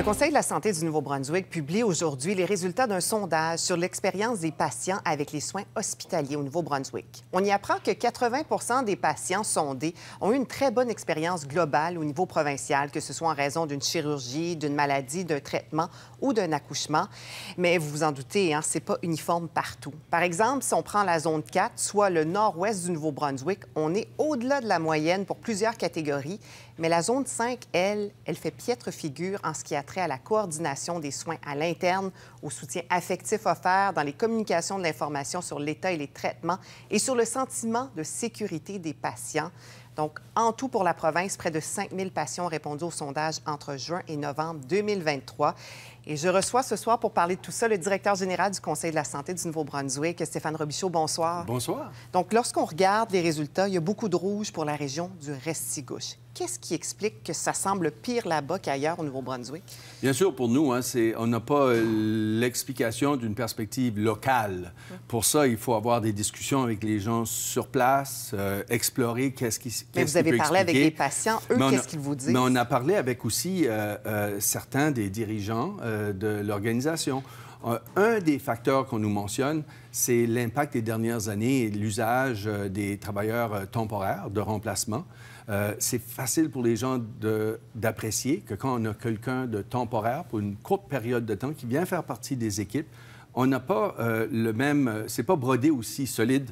Le Conseil de la santé du Nouveau-Brunswick publie aujourd'hui les résultats d'un sondage sur l'expérience des patients avec les soins hospitaliers au Nouveau-Brunswick. On y apprend que 80 des patients sondés ont eu une très bonne expérience globale au niveau provincial, que ce soit en raison d'une chirurgie, d'une maladie, d'un traitement ou d'un accouchement. Mais vous vous en doutez, hein, c'est pas uniforme partout. Par exemple, si on prend la zone 4, soit le nord-ouest du Nouveau-Brunswick, on est au-delà de la moyenne pour plusieurs catégories mais la zone 5, elle, elle fait piètre figure en ce qui a trait à la coordination des soins à l'interne, au soutien affectif offert dans les communications de l'information sur l'état et les traitements et sur le sentiment de sécurité des patients. Donc, en tout pour la province, près de 5 000 patients ont répondu au sondage entre juin et novembre 2023. Et je reçois ce soir pour parler de tout ça le directeur général du Conseil de la santé du Nouveau-Brunswick, Stéphane Robichaud. Bonsoir. Bonsoir. Donc, lorsqu'on regarde les résultats, il y a beaucoup de rouge pour la région du reste-ci-gauche. Qu'est-ce qui explique que ça semble pire là-bas qu'ailleurs au Nouveau-Brunswick? Bien sûr, pour nous, hein, on n'a pas euh, l'explication d'une perspective locale. Mm. Pour ça, il faut avoir des discussions avec les gens sur place, euh, explorer qu'est-ce qui se Mais vous avez parlé avec des patients, eux, qu'est-ce qu'ils vous disent? Mais on a parlé avec aussi euh, certains des dirigeants de l'organisation. Un des facteurs qu'on nous mentionne, c'est l'impact des dernières années et l'usage des travailleurs temporaires de remplacement. Euh, c'est facile pour les gens d'apprécier que quand on a quelqu'un de temporaire pour une courte période de temps qui vient faire partie des équipes, on n'a pas euh, le même. Euh, c'est pas brodé aussi solide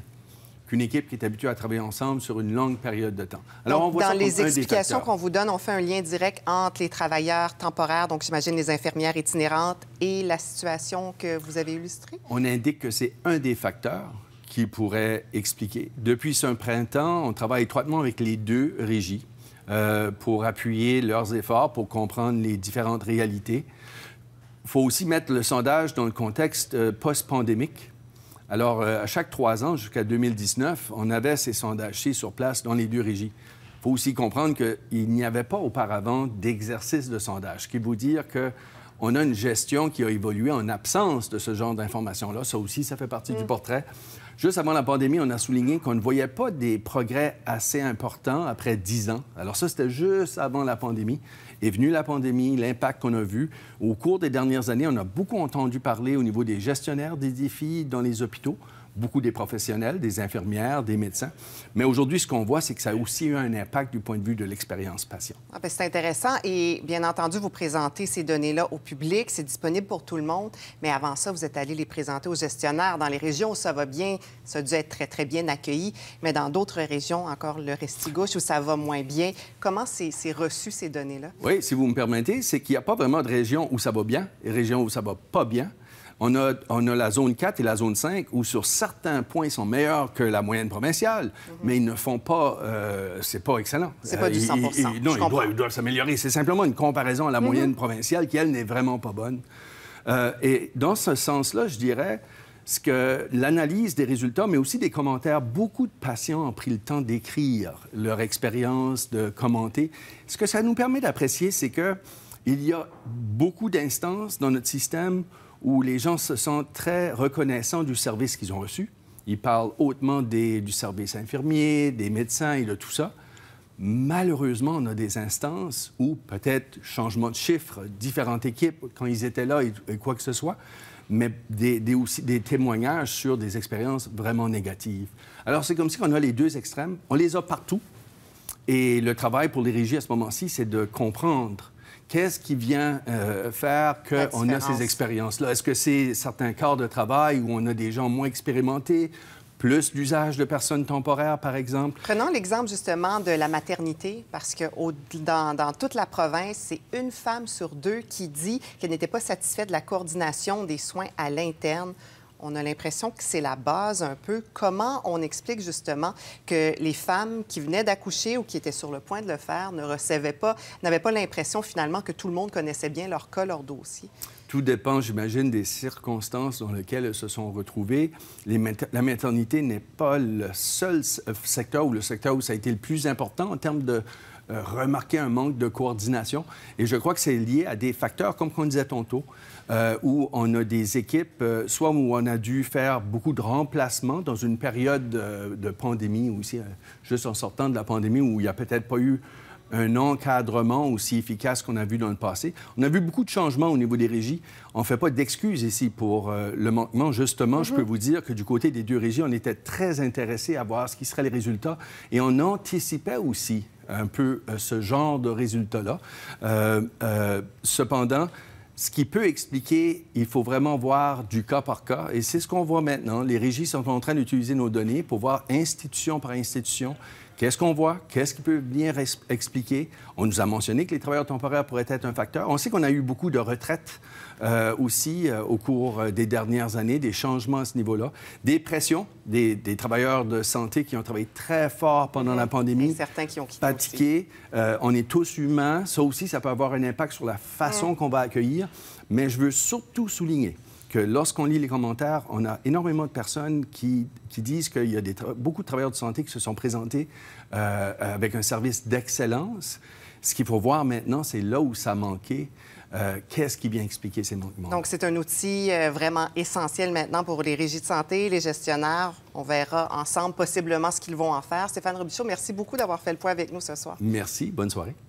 qu'une équipe qui est habituée à travailler ensemble sur une longue période de temps. Alors, on voit dans les explications qu'on vous donne, on fait un lien direct entre les travailleurs temporaires, donc j'imagine les infirmières itinérantes, et la situation que vous avez illustrée? On indique que c'est un des facteurs, qui pourrait expliquer. Depuis ce printemps, on travaille étroitement avec les deux régies euh, pour appuyer leurs efforts, pour comprendre les différentes réalités. Il faut aussi mettre le sondage dans le contexte euh, post-pandémique. Alors, euh, à chaque trois ans, jusqu'à 2019, on avait ces sondages sur place dans les deux régies. Il faut aussi comprendre qu'il n'y avait pas auparavant d'exercice de sondage, ce qui veut dire que on a une gestion qui a évolué en absence de ce genre d'informations-là. Ça aussi, ça fait partie du mm. portrait. Juste avant la pandémie, on a souligné qu'on ne voyait pas des progrès assez importants après 10 ans. Alors ça, c'était juste avant la pandémie. Est venue la pandémie, l'impact qu'on a vu. Au cours des dernières années, on a beaucoup entendu parler au niveau des gestionnaires des défis dans les hôpitaux beaucoup des professionnels, des infirmières, des médecins. Mais aujourd'hui, ce qu'on voit, c'est que ça a aussi eu un impact du point de vue de l'expérience patient. Ah, ben, c'est intéressant. Et bien entendu, vous présentez ces données-là au public. C'est disponible pour tout le monde. Mais avant ça, vous êtes allé les présenter aux gestionnaires dans les régions où ça va bien. Ça a dû être très, très bien accueilli. Mais dans d'autres régions, encore le Restigouche, où ça va moins bien. Comment c'est reçu, ces données-là? Oui, si vous me permettez, c'est qu'il n'y a pas vraiment de région où ça va bien et région où ça va pas bien. On a, la zone 4 et la zone 5 où sur certains points, ils sont meilleurs que la moyenne provinciale, mhm. mais ils ne font pas... Euh, c'est pas excellent. C'est pas euh, du 100 Non, ils doivent, s'améliorer. C'est simplement une comparaison à la mhm. moyenne provinciale qui, elle, n'est vraiment pas bonne. Euh, et dans ce sens-là, je dirais ce que l'analyse des résultats, mais aussi des commentaires. Beaucoup de patients ont pris le temps d'écrire leur expérience, de commenter. Ce que ça nous permet d'apprécier, c'est qu'il y a beaucoup d'instances dans notre système où les gens se sentent très reconnaissants du service qu'ils ont reçu. Ils parlent hautement du service infirmier, des médecins et de tout ça. Malheureusement, on a des instances où peut-être changement de chiffres, différentes équipes, quand ils étaient là et, quoi que ce soit, mais des, aussi, des témoignages sur des expériences vraiment négatives. Alors c'est comme si on a les deux extrêmes, on les a partout, et le travail pour les régies à ce moment-ci, c'est de comprendre Qu'est-ce qui vient euh, faire qu'on a ces expériences-là? Est-ce que c'est certains corps de travail où on a des gens moins expérimentés? plus d'usage de personnes temporaires, par exemple. Prenons l'exemple justement de la maternité, parce que dans, dans, toute la province, c'est une femme sur deux qui dit qu'elle n'était pas satisfaite de la coordination des soins à l'interne on a l'impression que c'est la base un peu. Comment on explique justement que les femmes qui venaient d'accoucher ou qui étaient sur le point de le faire ne recevaient pas, n'avaient pas l'impression finalement que tout le monde connaissait bien leur cas, leur dossier? Tout dépend, j'imagine, des circonstances dans lesquelles elles se sont retrouvées. la maternité n'est pas le seul secteur ou le secteur où ça a été le plus important en termes de, euh, remarquer un manque de coordination. Et je crois que c'est lié à des facteurs, comme on disait tantôt, euh, où on a des équipes, euh, soit où on a dû faire beaucoup de remplacements dans une période de pandémie, ou aussi juste en sortant de la pandémie, où il n'y a peut-être pas eu un encadrement aussi efficace qu'on a vu dans le passé. On a vu beaucoup de changements au niveau des régies. On ne fait pas d'excuses ici pour le manquement. Justement, je mhm. peux vous dire que du côté des deux régies, on était très intéressés à voir ce qui seraient les résultats et on anticipait aussi un peu euh, ce genre de résultats-là. Euh, euh, cependant, ce qui peut expliquer, il faut vraiment voir du cas par cas, et c'est ce qu'on voit maintenant. Les régies sont en train d'utiliser nos données pour voir institution par institution Qu'est-ce qu'on voit? Qu'est-ce qui peut bien expliquer? On nous a mentionné que les travailleurs temporaires pourraient être un facteur. On sait qu'on a eu beaucoup de retraites euh, aussi euh, au cours euh, des dernières années, des changements à ce niveau-là, des pressions des, travailleurs de santé qui ont travaillé très fort pendant la pandémie. certains qui ont quitté. on est tous humains. Ça aussi, ça peut avoir un impact sur la façon qu'on va accueillir. Mais je veux surtout souligner que lorsqu'on lit les commentaires, on a énormément de personnes qui, qui disent qu'il y a des beaucoup de travailleurs de santé qui se sont présentés euh, avec un service d'excellence. Ce qu'il faut voir maintenant, c'est là où ça manquait. Euh, qu'est-ce qui vient expliquer ces manquements? Donc, c'est un outil euh, vraiment essentiel maintenant pour les régies de santé, les gestionnaires. On verra ensemble possiblement ce qu'ils vont en faire. Stéphane Robichaud, merci beaucoup d'avoir fait le point avec nous ce soir. Merci. Bonne soirée.